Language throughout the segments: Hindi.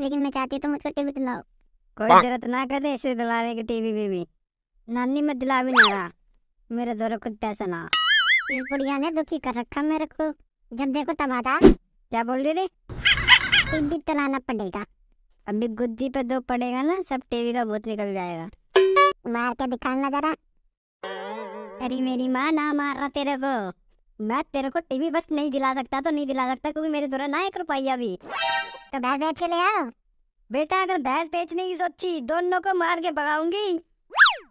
लेकिन मैं चाहती तो मुझको टीवी दिलाओ कोई जरूरत ना कर दे ऐसे दिलाने की टीवी भी भी नानी मैं दिला भी नहीं रहा मेरे दौरे कुछ पैसा ना इस बुढ़िया ने दुखी कर रखा मेरे को जब देखो तब आता क्या बोल रही थी टीवी तो पड़ेगा अभी गुद्दी पे दो पड़ेगा ना सब टीवी का भूत निकल जाएगा मार के दिखाना जरा अरे मेरी माँ ना मार रहा तेरे को मैं तेरे को टीवी बस नहीं दिला सकता तो नहीं दिला सकता क्योंकि मेरे दौरा ना एक रुपया भी तो भैंस बैठ ले आओ बेटा अगर भैंस बेचने की सोची दोनों को मार के भगाऊंगी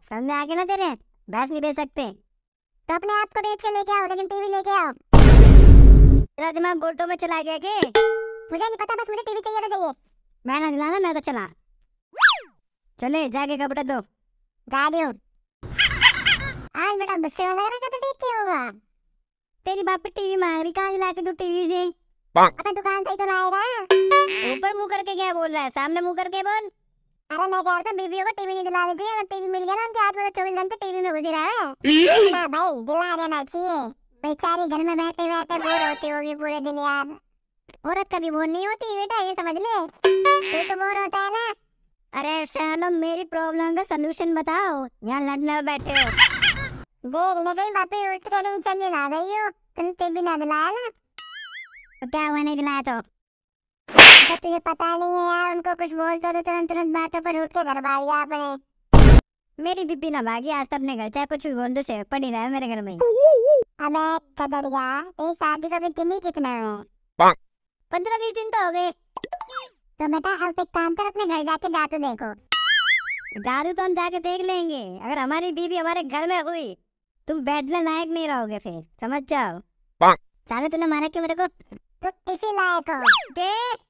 समझ में आगे ना तेरे भैंस नहीं बेच सकते तो अपने आप को बेच के लेके आओ लेकिन टीवी लेके आओ तेरा दिमाग गोटो में चला गया के मुझे नहीं पता बस मुझे टीवी चाहिए तो चाहिए मैं ना दिलाना मैं तो चला चले जाके कपड़े दो जा लियो आज बेटा गुस्से वाला लग रहा तो देख के होगा तेरी बाप टीवी मांग रही कहाँ दिला के तू टीवी दे अपन दुकान से ही तो लाएगा करके क्या बोल रहा है सामने मुंह करके बोल अरे मैं कह रहा था बीबियों को टीवी नहीं दिलानी चाहिए अगर टीवी मिल गया ना उनके हाथ में तो चौबीस घंटे टीवी में घुसी रहा है ना भाई दिला देना चाहिए बेचारी घर में बैठे बैठे बोर होती होगी पूरे दिन यार औरत कभी बोर नहीं होती बेटा ये समझ ले तू तो बोर होता है ना अरे शहनो मेरी प्रॉब्लम का सलूशन बताओ यहाँ लड़ने बैठे हो देख ले गई बापे उठ के नहीं चलने ना गई हो तुम टीवी ना दिलाया ना तो क्या हुआ नहीं दिलाया तो अबे तुझे पता नहीं है यार उनको कुछ बोल दो तो तुरंत तुरंत बातों पर उठ के घर भाग गया अपने मेरी बीबी ना भागी आज तो अपने घर चाहे कुछ भी बोल दो से पड़ी रहा है मेरे घर में अबे कदर गया तेरी शादी का भी दिन ही कितना है पंद्रह बीस दिन तो हो गए तो बेटा अब एक काम कर अपने घर जाके जादू देखो जादू तो हम जाके देख लेंगे अगर हमारी बीबी हमारे घर में हुई तुम बैठने लायक नहीं रहोगे फिर समझ जाओ सारे तूने मारा क्यों मेरे को तो इसी लायक हो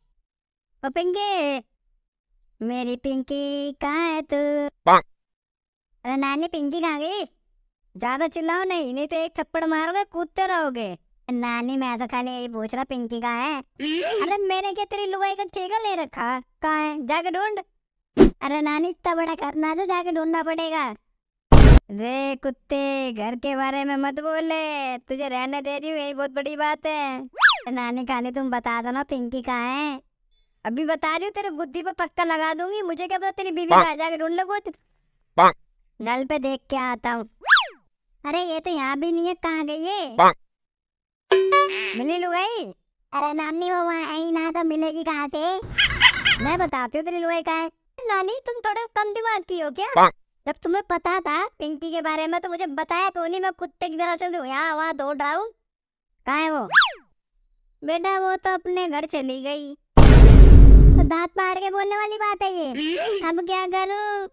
ओ पिंकी मेरी पिंकी कहाँ है तू अरे नानी पिंकी कहाँ गई ज्यादा चिल्लाओ नहीं नहीं तो एक थप्पड़ मारोगे कूदते रहोगे नानी मैं तो खाली यही पूछ रहा पिंकी कहाँ है अरे मैंने क्या तेरी लुगाई का ठेका ले रखा कहाँ है जाके ढूंढ अरे नानी इतना बड़ा करना तो जाके ढूंढना पड़ेगा रे कुत्ते घर के बारे में मत बोले तुझे रहने दे रही हूँ यही बहुत बड़ी बात है नानी खाली तुम बता दो ना पिंकी कहाँ है अभी बता रही हूँ तेरे बुद्धि पे पक्का लगा दूंगी मुझे क्या पता तेरी बीवी आ जाके ढूंढ लगो नल पे देख के आता हूँ अरे ये तो यहाँ भी नहीं है कहाँ गई ये मिली लू गई अरे नानी वो वहाँ आई ना तो मिलेगी कहाँ से मैं बताती हूँ तेरी लुगाई कहाँ है नानी तुम थोड़ा कम दिमाग की हो क्या जब तुम्हें पता था पिंकी के बारे में तो मुझे बताया क्यों नहीं मैं कुत्ते की तरह चलती हूँ यहाँ वहाँ दौड़ रहा हूँ कहाँ है वो बेटा वो तो अपने घर चली गई दांत पाड़ के बोलने वाली बात है ये अब क्या करूं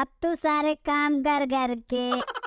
अब तो सारे काम कर कर के